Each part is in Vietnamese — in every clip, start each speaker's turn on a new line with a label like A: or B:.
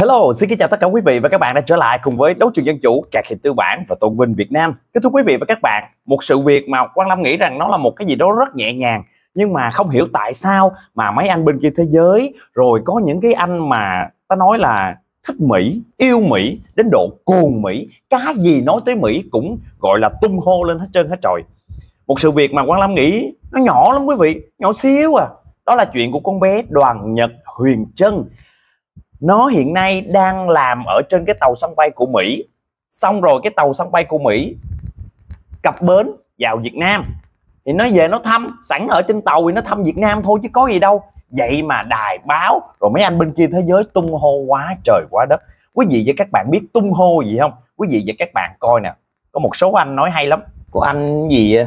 A: Hello, xin kính chào tất cả quý vị và các bạn đã trở lại cùng với Đấu trường Dân Chủ, Cạc Hiệp Tư Bản và Tôn Vinh Việt Nam. Kính thưa quý vị và các bạn, một sự việc mà Quang Lâm nghĩ rằng nó là một cái gì đó rất nhẹ nhàng nhưng mà không hiểu tại sao mà mấy anh bên kia thế giới rồi có những cái anh mà ta nói là thích Mỹ, yêu Mỹ, đến độ cuồng Mỹ, cái gì nói tới Mỹ cũng gọi là tung hô lên hết trơn hết trời. Một sự việc mà Quang Lâm nghĩ nó nhỏ lắm quý vị, nhỏ xíu à. Đó là chuyện của con bé Đoàn Nhật Huyền Trân nó hiện nay đang làm ở trên cái tàu sân bay của Mỹ xong rồi cái tàu sân bay của Mỹ cập bến vào Việt Nam thì nó về nó thăm sẵn ở trên tàu thì nó thăm Việt Nam thôi chứ có gì đâu vậy mà đài báo rồi mấy anh bên kia thế giới tung hô quá trời quá đất quý vị và các bạn biết tung hô gì không quý vị và các bạn coi nè có một số anh nói hay lắm của anh gì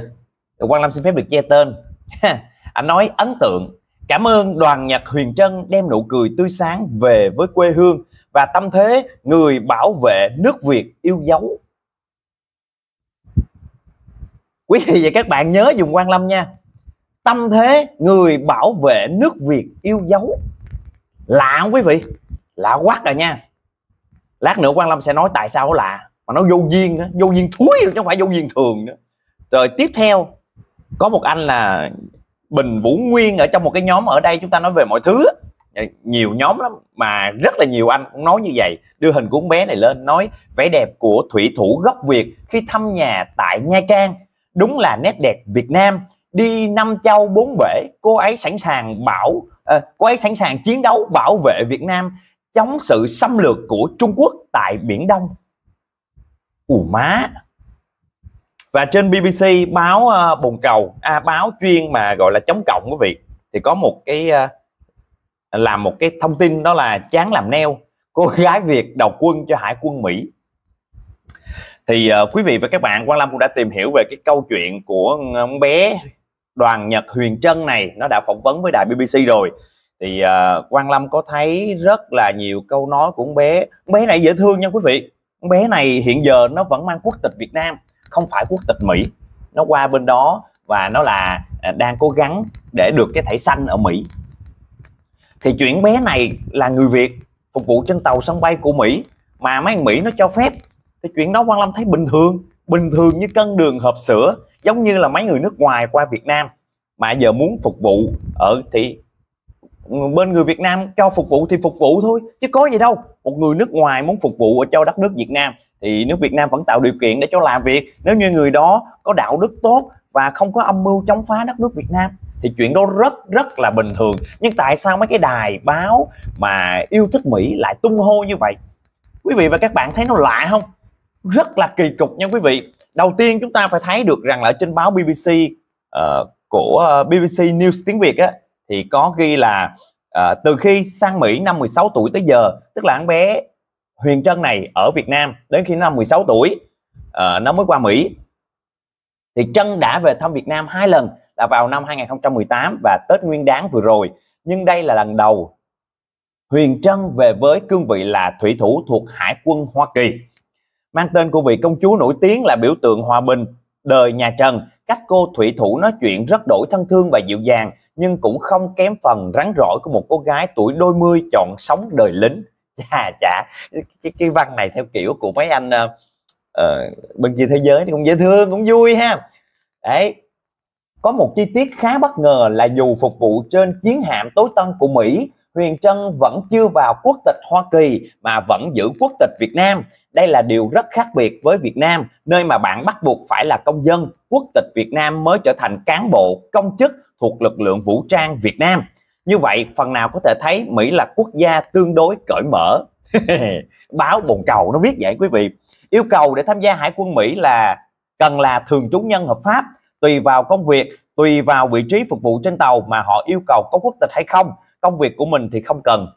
A: Quang Lâm xin phép được che tên anh nói ấn tượng Cảm ơn đoàn nhạc Huyền Trân đem nụ cười tươi sáng về với quê hương và tâm thế người bảo vệ nước Việt yêu dấu. Quý vị và các bạn nhớ dùng quan lâm nha. Tâm thế người bảo vệ nước Việt yêu dấu. Lạ không quý vị? Lạ quá rồi nha. Lát nữa quan lâm sẽ nói tại sao nó lạ. Mà nó vô duyên đó vô duyên thúi chứ không phải vô duyên thường nữa. Rồi tiếp theo có một anh là Bình Vũ Nguyên ở trong một cái nhóm ở đây chúng ta nói về mọi thứ dạ, nhiều nhóm lắm mà rất là nhiều anh cũng nói như vậy đưa hình của con bé này lên nói vẻ đẹp của thủy thủ gốc Việt khi thăm nhà tại Nha Trang đúng là nét đẹp Việt Nam đi năm châu bốn bể cô ấy sẵn sàng bảo à, cô ấy sẵn sàng chiến đấu bảo vệ Việt Nam chống sự xâm lược của Trung Quốc tại Biển Đông ù má và trên BBC báo uh, bồn cầu à, báo chuyên mà gọi là chống cộng quý vị thì có một cái uh, làm một cái thông tin đó là chán làm neo cô gái Việt đầu quân cho hải quân Mỹ thì uh, quý vị và các bạn Quang Lâm cũng đã tìm hiểu về cái câu chuyện của ông bé Đoàn Nhật Huyền Trân này nó đã phỏng vấn với đài BBC rồi thì uh, Quang Lâm có thấy rất là nhiều câu nói của con bé con bé này dễ thương nha quý vị con bé này hiện giờ nó vẫn mang quốc tịch Việt Nam không phải quốc tịch Mỹ nó qua bên đó và nó là à, đang cố gắng để được cái thẻ xanh ở Mỹ thì chuyện bé này là người Việt phục vụ trên tàu sân bay của Mỹ mà mấy Mỹ nó cho phép thì chuyện đó Quang Lâm thấy bình thường bình thường như cân đường hộp sữa giống như là mấy người nước ngoài qua Việt Nam mà giờ muốn phục vụ ở thì bên người Việt Nam cho phục vụ thì phục vụ thôi chứ có gì đâu một người nước ngoài muốn phục vụ ở cho đất nước Việt Nam thì nước Việt Nam vẫn tạo điều kiện để cho làm việc nếu như người đó có đạo đức tốt và không có âm mưu chống phá đất nước Việt Nam thì chuyện đó rất rất là bình thường nhưng tại sao mấy cái đài báo mà yêu thích Mỹ lại tung hô như vậy quý vị và các bạn thấy nó lạ không rất là kỳ cục nha quý vị đầu tiên chúng ta phải thấy được rằng là trên báo BBC uh, ờ, của ờ, BBC News tiếng Việt á thì có ghi là uh, từ khi sang Mỹ năm 16 tuổi tới giờ tức là anh bé Huyền Trân này ở Việt Nam đến khi năm 16 tuổi uh, nó mới qua Mỹ thì Trân đã về thăm Việt Nam hai lần là vào năm 2018 và Tết Nguyên Đán vừa rồi nhưng đây là lần đầu Huyền Trân về với cương vị là thủy thủ thuộc Hải quân Hoa Kỳ mang tên của vị công chúa nổi tiếng là biểu tượng hòa bình đời nhà Trần cách cô thủy thủ nói chuyện rất đổi thân thương và dịu dàng nhưng cũng không kém phần rắn rỏi của một cô gái tuổi đôi mươi chọn sống đời lính chà chả cái, cái văn này theo kiểu của mấy anh uh, bên kia thế giới thì cũng dễ thương cũng vui ha đấy có một chi tiết khá bất ngờ là dù phục vụ trên chiến hạm tối tân của Mỹ Huyền Trân vẫn chưa vào quốc tịch Hoa Kỳ mà vẫn giữ quốc tịch Việt Nam. Đây là điều rất khác biệt với Việt Nam, nơi mà bạn bắt buộc phải là công dân, quốc tịch Việt Nam mới trở thành cán bộ, công chức thuộc lực lượng vũ trang Việt Nam. Như vậy phần nào có thể thấy Mỹ là quốc gia tương đối cởi mở. Báo bồn cầu nó viết vậy quý vị. Yêu cầu để tham gia hải quân Mỹ là cần là thường trú nhân hợp pháp, tùy vào công việc, tùy vào vị trí phục vụ trên tàu mà họ yêu cầu có quốc tịch hay không. Công việc của mình thì không cần.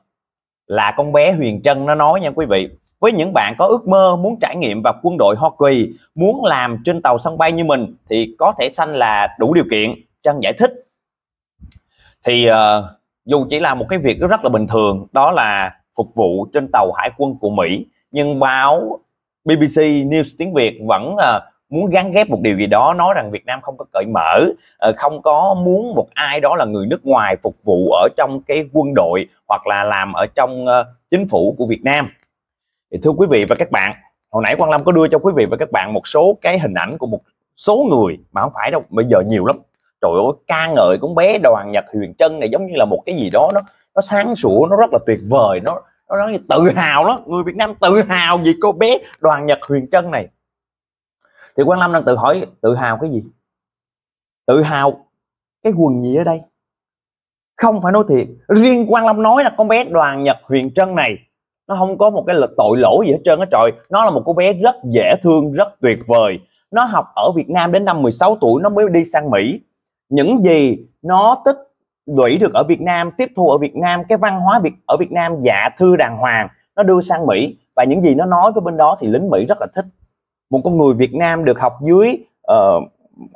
A: Là con bé Huyền Trân nó nói nha quý vị. Với những bạn có ước mơ muốn trải nghiệm vào quân đội Hoa Kỳ, muốn làm trên tàu sân bay như mình thì có thể xanh là đủ điều kiện. Trân giải thích thì uh, dù chỉ là một cái việc rất là bình thường đó là phục vụ trên tàu hải quân của Mỹ nhưng báo BBC News tiếng Việt vẫn uh, muốn gắn ghép một điều gì đó nói rằng Việt Nam không có cởi mở uh, không có muốn một ai đó là người nước ngoài phục vụ ở trong cái quân đội hoặc là làm ở trong uh, chính phủ của Việt Nam thì thưa quý vị và các bạn hồi nãy Quang Lâm có đưa cho quý vị và các bạn một số cái hình ảnh của một số người mà không phải đâu bây giờ nhiều lắm trời ơi ca ngợi con bé đoàn nhật huyền trân này giống như là một cái gì đó nó nó sáng sủa nó rất là tuyệt vời nó nó nói tự hào đó người Việt Nam tự hào vì cô bé đoàn nhật huyền trân này thì Quang Lâm đang tự hỏi tự hào cái gì tự hào cái quần gì ở đây không phải nói thiệt riêng Quang Lâm nói là con bé đoàn nhật huyền trân này nó không có một cái lực tội lỗi gì hết trơn á trời nó là một cô bé rất dễ thương rất tuyệt vời nó học ở Việt Nam đến năm 16 tuổi nó mới đi sang Mỹ những gì nó tích lũy được ở Việt Nam tiếp thu ở Việt Nam cái văn hóa Việt ở Việt Nam dạ thư đàng hoàng nó đưa sang Mỹ và những gì nó nói với bên đó thì lính Mỹ rất là thích một con người Việt Nam được học dưới uh,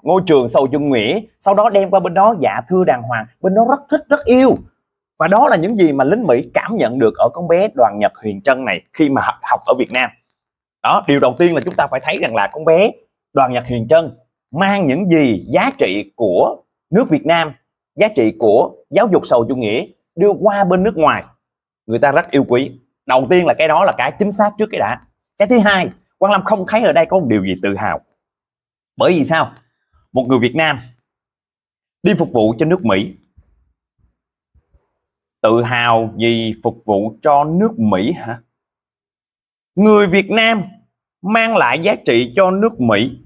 A: ngôi trường sầu chủ nghĩa sau đó đem qua bên đó dạ thư đàng hoàng bên đó rất thích rất yêu và đó là những gì mà lính Mỹ cảm nhận được ở con bé Đoàn Nhật Huyền Trân này khi mà học, học ở Việt Nam đó điều đầu tiên là chúng ta phải thấy rằng là con bé Đoàn Nhật Huyền Trân mang những gì giá trị của nước Việt Nam giá trị của giáo dục sầu chủ nghĩa đưa qua bên nước ngoài người ta rất yêu quý đầu tiên là cái đó là cái chính xác trước cái đã cái thứ hai Quang Lâm không thấy ở đây có một điều gì tự hào bởi vì sao một người Việt Nam đi phục vụ cho nước Mỹ tự hào vì phục vụ cho nước Mỹ hả người Việt Nam mang lại giá trị cho nước Mỹ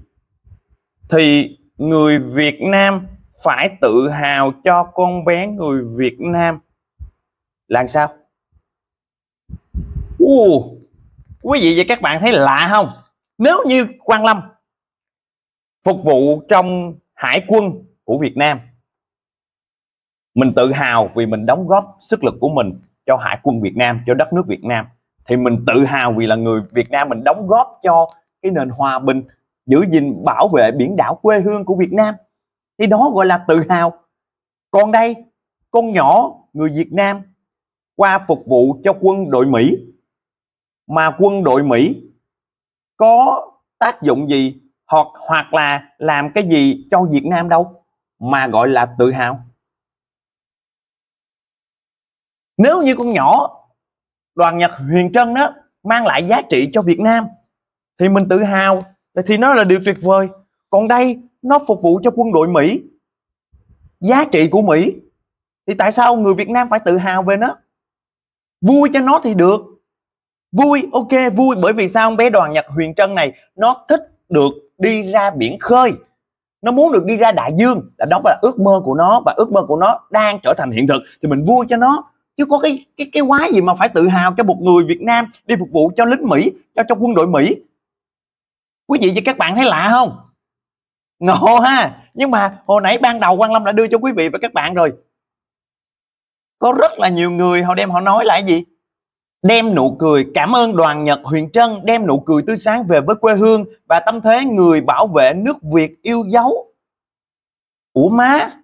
A: thì người Việt Nam phải tự hào cho con bé người Việt Nam là sao? Uh, quý vị và các bạn thấy lạ không? Nếu như Quang Lâm phục vụ trong hải quân của Việt Nam mình tự hào vì mình đóng góp sức lực của mình cho hải quân Việt Nam, cho đất nước Việt Nam thì mình tự hào vì là người Việt Nam mình đóng góp cho cái nền hòa bình giữ gìn bảo vệ biển đảo quê hương của Việt Nam thì đó gọi là tự hào còn đây con nhỏ người Việt Nam qua phục vụ cho quân đội Mỹ mà quân đội Mỹ có tác dụng gì hoặc hoặc là làm cái gì cho Việt Nam đâu mà gọi là tự hào nếu như con nhỏ đoàn Nhật Huyền Trân đó mang lại giá trị cho Việt Nam thì mình tự hào thì nó là điều tuyệt vời còn đây nó phục vụ cho quân đội mỹ giá trị của mỹ thì tại sao người việt nam phải tự hào về nó vui cho nó thì được vui ok vui bởi vì sao bé đoàn nhật huyền trân này nó thích được đi ra biển khơi nó muốn được đi ra đại dương là đó là ước mơ của nó và ước mơ của nó đang trở thành hiện thực thì mình vui cho nó chứ có cái cái cái quái gì mà phải tự hào cho một người Việt Nam đi phục vụ cho lính Mỹ cho cho quân đội Mỹ quý vị và các bạn thấy lạ không ngộ ha nhưng mà hồi nãy ban đầu quan lâm đã đưa cho quý vị và các bạn rồi có rất là nhiều người họ đem họ nói là gì đem nụ cười cảm ơn đoàn nhật huyền trân đem nụ cười tươi sáng về với quê hương và tâm thế người bảo vệ nước việt yêu dấu ủa má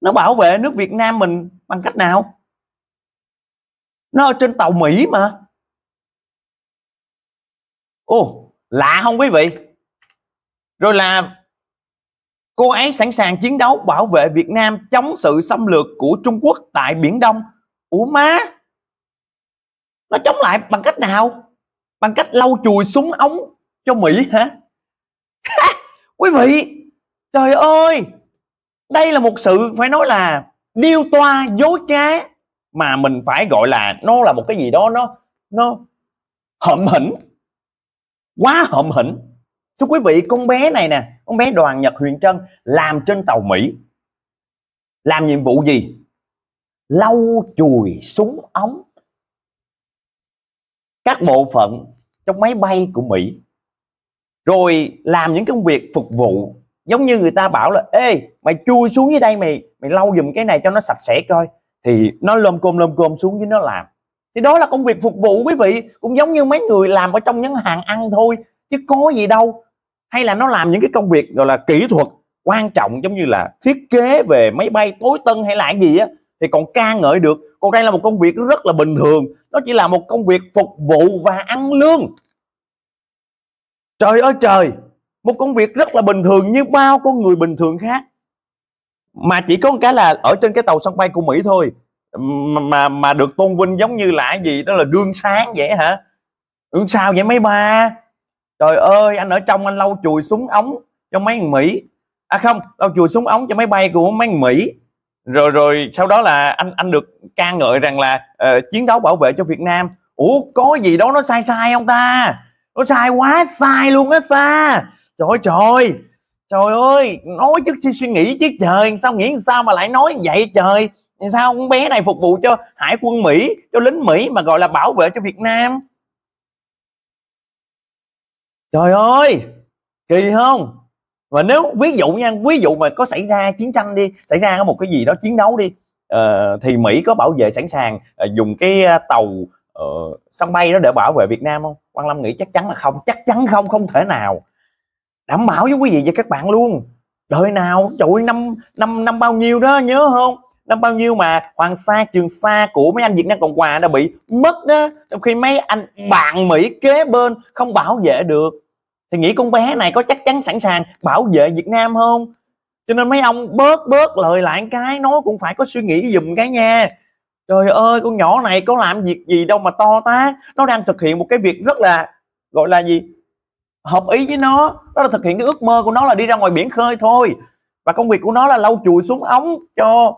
A: nó bảo vệ nước việt nam mình bằng cách nào nó ở trên tàu mỹ mà ô lạ không quý vị rồi là cô ấy sẵn sàng chiến đấu bảo vệ Việt Nam chống sự xâm lược của Trung Quốc tại Biển Đông ủa má nó chống lại bằng cách nào bằng cách lau chùi súng ống cho Mỹ hả quý vị trời ơi đây là một sự phải nói là điêu toa dối trá mà mình phải gọi là nó là một cái gì đó nó nó hậm hĩnh quá hợm hĩnh. thưa quý vị con bé này nè con bé đoàn nhật huyền trân làm trên tàu mỹ làm nhiệm vụ gì lau chùi súng ống các bộ phận trong máy bay của mỹ rồi làm những công việc phục vụ giống như người ta bảo là ê mày chui xuống dưới đây mày mày lau giùm cái này cho nó sạch sẽ coi thì nó lôm côm lôm côm xuống dưới nó làm thì đó là công việc phục vụ quý vị cũng giống như mấy người làm ở trong những hàng ăn thôi chứ có gì đâu hay là nó làm những cái công việc gọi là kỹ thuật quan trọng giống như là thiết kế về máy bay tối tân hay lại gì á thì còn ca ngợi được còn đây là một công việc rất là bình thường nó chỉ là một công việc phục vụ và ăn lương trời ơi trời một công việc rất là bình thường như bao con người bình thường khác mà chỉ có một cái là ở trên cái tàu sân bay của Mỹ thôi mà mà được tôn vinh giống như là gì đó là gương sáng vậy hả ừ sao vậy mấy ba trời ơi anh ở trong anh lau chùi súng ống cho mấy thằng mỹ à không lau chùi súng ống cho máy bay của mấy thằng mỹ rồi rồi sau đó là anh anh được ca ngợi rằng là uh, chiến đấu bảo vệ cho việt nam ủa có gì đó nó sai sai không ta nó sai quá sai luôn á xa trời ơi trời trời ơi nói chứ suy nghĩ chứ trời sao nghĩ sao mà lại nói vậy trời thì sao con bé này phục vụ cho hải quân mỹ cho lính mỹ mà gọi là bảo vệ cho việt nam trời ơi kỳ không và nếu ví dụ nha ví dụ mà có xảy ra chiến tranh đi xảy ra một cái gì đó chiến đấu đi uh, thì mỹ có bảo vệ sẵn sàng uh, dùng cái ờ, tàu uh, sân bay đó để bảo vệ việt nam không Quang lâm nghĩ chắc chắn là không chắc chắn không không thể nào đảm bảo với quý vị và các bạn luôn đời nào trời năm năm năm bao nhiêu đó nhớ không năm bao nhiêu mà Hoàng Sa Trường Sa của mấy anh Việt Nam Cộng Hòa đã bị mất đó trong khi mấy anh ừ. bạn Mỹ kế bên không bảo vệ được thì nghĩ con bé này có chắc chắn sẵn sàng bảo vệ Việt Nam không cho nên mấy ông bớt bớt lời lại cái nói cũng phải có suy nghĩ dùm cái nha trời ơi con nhỏ này có làm việc gì đâu mà to tá nó đang thực hiện một cái việc rất là gọi là gì hợp ý với nó đó là thực hiện cái ước mơ của nó là đi ra ngoài biển khơi thôi và công việc của nó là lau chùi xuống ống cho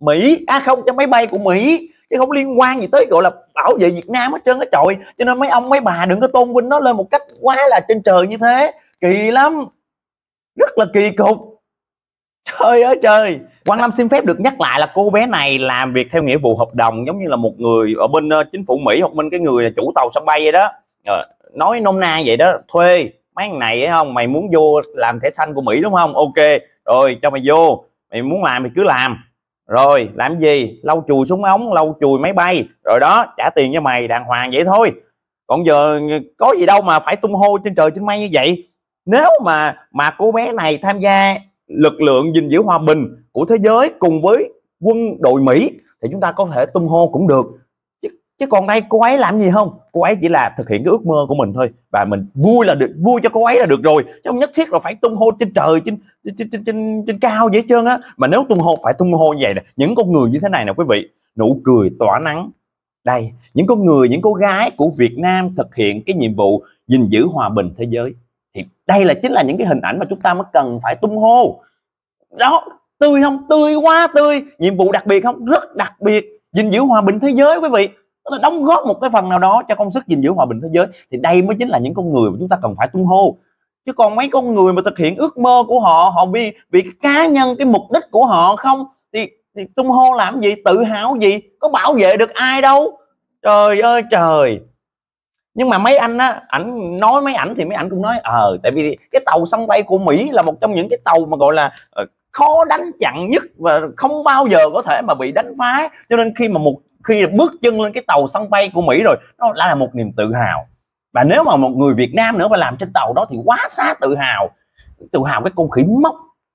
A: Mỹ à không cho máy bay của Mỹ chứ không liên quan gì tới gọi là bảo vệ Việt Nam hết trơn á trời cho nên mấy ông mấy bà đừng có tôn vinh nó lên một cách quá là trên trời như thế kỳ lắm rất là kỳ cục trời ơi trời Quang Lâm xin phép được nhắc lại là cô bé này làm việc theo nghĩa vụ hợp đồng giống như là một người ở bên ờ, chính phủ Mỹ hoặc bên cái người là chủ tàu sân bay vậy đó ờ, nói nôm na vậy đó thuê mấy thằng này không mày muốn vô làm thẻ xanh của Mỹ đúng không ok rồi cho mày vô mày muốn làm thì cứ làm rồi làm gì lau chùi súng ống lau chùi máy bay rồi đó trả tiền cho mày đàng hoàng vậy thôi còn giờ có gì đâu mà phải tung hô trên trời trên mây như vậy nếu mà mà cô bé này tham gia lực lượng gìn giữ hòa bình của thế giới cùng với quân đội Mỹ thì chúng ta có thể tung hô cũng được chứ còn nay cô ấy làm gì không cô ấy chỉ là thực hiện cái ước mơ của mình thôi và mình vui là được vui cho cô ấy là được rồi chứ không nhất thiết là phải tung hô trên trời trên trên trên, trên, trên cao vậy trơn á mà nếu tung hô phải tung hô như vậy nè những con người như thế này nè quý vị nụ cười tỏa nắng đây những con người những cô gái của Việt Nam thực hiện cái nhiệm vụ gìn giữ hòa bình thế giới thì đây là chính là những cái hình ảnh mà chúng ta mới cần phải tung hô đó tươi không tươi quá tươi nhiệm vụ đặc biệt không rất đặc biệt gìn giữ hòa bình thế giới quý vị tức là đóng góp một cái phần nào đó cho công sức gìn giữ hòa bình thế giới thì đây mới chính là những con người mà chúng ta cần phải tung hô chứ còn mấy con người mà thực hiện ước mơ của họ họ vì vì cái cá nhân cái mục đích của họ không thì, thì tung hô làm gì tự hào gì có bảo vệ được ai đâu trời ơi trời nhưng mà mấy anh á ảnh nói mấy ảnh thì mấy ảnh cũng nói ờ tại vì cái tàu sân bay của mỹ là một trong những cái tàu mà gọi là ờ, khó đánh chặn nhất và không bao giờ có thể mà bị đánh phá cho nên khi mà một khi bước chân lên cái tàu sân bay của Mỹ rồi nó là một niềm tự hào và nếu mà một người Việt Nam nữa mà làm trên tàu đó thì quá xá tự hào tự hào cái con khỉ mốc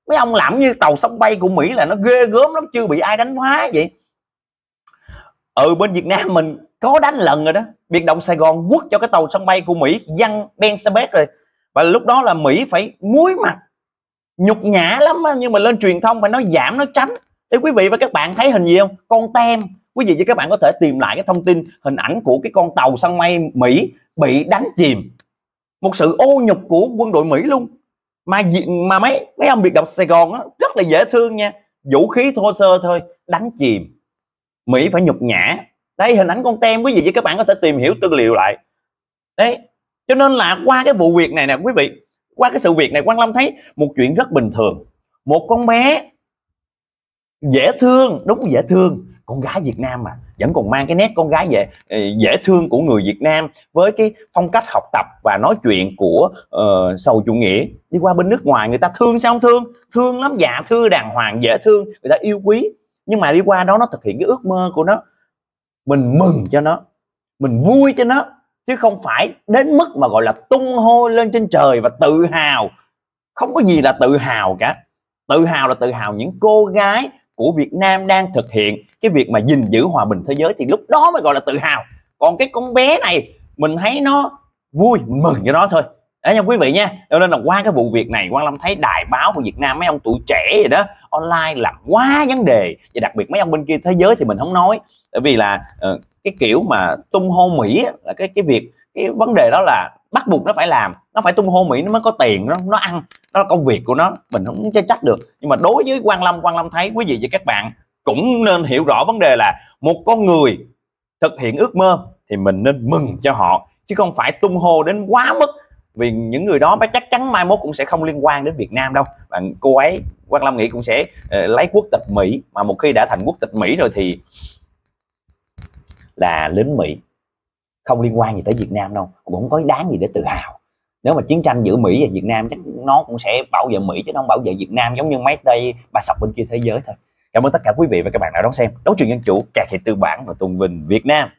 A: mấy ông làm như tàu sân bay của Mỹ là nó ghê gớm lắm chưa bị ai đánh phá vậy ở ừ, bên Việt Nam mình có đánh lần rồi đó biệt động Sài Gòn quất cho cái tàu sân bay của Mỹ dân Ben rồi và lúc đó là Mỹ phải muối mặt nhục nhã lắm nhưng mà lên truyền thông phải nói giảm nó tránh thì quý vị và các bạn thấy hình gì không con tem quý vị và các bạn có thể tìm lại cái thông tin hình ảnh của cái con tàu săn mây Mỹ bị đánh chìm một sự ô nhục của quân đội Mỹ luôn mà mà mấy mấy ông biệt động Sài Gòn đó, rất là dễ thương nha vũ khí thô sơ thôi đánh chìm Mỹ phải nhục nhã đây hình ảnh con tem quý vị và các bạn có thể tìm hiểu tư liệu lại đấy cho nên là qua cái vụ việc này nè quý vị qua cái sự việc này Quang Lâm thấy một chuyện rất bình thường một con bé dễ thương đúng dễ thương con gái Việt Nam mà vẫn còn mang cái nét con gái dễ ờ, dễ thương của người Việt Nam với cái phong cách học tập và nói chuyện của uh, sầu chủ nghĩa đi qua bên nước ngoài người ta thương sao không thương thương lắm dạ thưa đàng hoàng dễ thương người ta yêu quý nhưng mà đi qua đó nó thực hiện cái ước mơ của nó mình mừng cho nó mình vui cho nó chứ không phải đến mức mà gọi là tung hô lên trên trời và tự hào không có gì là tự hào cả tự hào là tự hào những cô gái của Việt Nam đang thực hiện cái việc mà gìn giữ hòa bình thế giới thì lúc đó mới gọi là tự hào còn cái con bé này mình thấy nó vui mừng cho nó thôi đấy nha quý vị nha cho nên là qua cái vụ việc này quan lâm thấy đài báo của việt nam mấy ông tuổi trẻ gì đó online làm quá vấn đề và đặc biệt mấy ông bên kia thế giới thì mình không nói bởi vì là ờ, cái kiểu mà tung hô mỹ là cái cái việc cái vấn đề đó là bắt buộc nó phải làm nó phải tung hô mỹ nó mới có tiền nó nó ăn đó là công việc của nó mình không chắc chắc được nhưng mà đối với quan lâm quan lâm thấy quý vị và các bạn cũng nên hiểu rõ vấn đề là một con người thực hiện ước mơ thì mình nên mừng cho họ chứ không phải tung hô đến quá mức vì những người đó mới chắc chắn mai mốt cũng sẽ không liên quan đến Việt Nam đâu bạn cô ấy Quang Lâm nghĩ cũng sẽ uh, lấy quốc tịch Mỹ mà một khi đã thành quốc tịch Mỹ rồi thì là lính Mỹ không liên quan gì tới Việt Nam đâu cũng không có đáng gì để tự hào nếu mà chiến tranh giữa Mỹ và Việt Nam chắc nó cũng sẽ bảo vệ Mỹ chứ nó không bảo vệ Việt Nam giống như mấy tay ba sọc bên kia thế giới thôi cảm ơn tất cả quý vị và các bạn đã đón xem đấu trường dân chủ cải thiện tư bản và tôn vinh Việt Nam